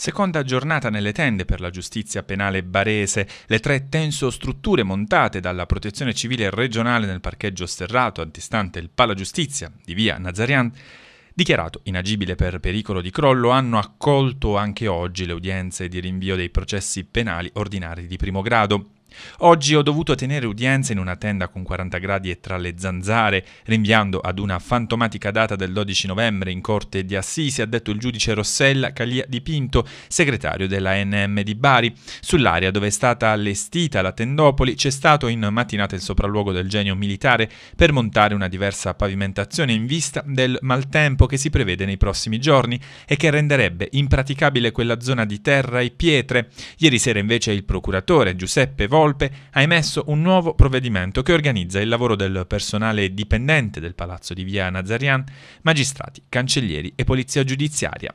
Seconda giornata nelle tende per la giustizia penale barese, le tre tenso strutture montate dalla Protezione Civile regionale nel parcheggio sterrato antistante il Pala Giustizia di via Nazarian dichiarato inagibile per pericolo di crollo, hanno accolto anche oggi le udienze di rinvio dei processi penali ordinari di primo grado. Oggi ho dovuto tenere udienza in una tenda con 40 gradi e tra le zanzare, rinviando ad una fantomatica data del 12 novembre in corte di Assisi, ha detto il giudice Rossella Caglia di Pinto, segretario della NM di Bari. Sull'area dove è stata allestita la tendopoli c'è stato in mattinata il sopralluogo del genio militare per montare una diversa pavimentazione in vista del maltempo che si prevede nei prossimi giorni e che renderebbe impraticabile quella zona di terra e pietre. Ieri sera invece il procuratore Giuseppe Voglia colpe, ha emesso un nuovo provvedimento che organizza il lavoro del personale dipendente del Palazzo di Via Nazarian, magistrati, cancellieri e polizia giudiziaria.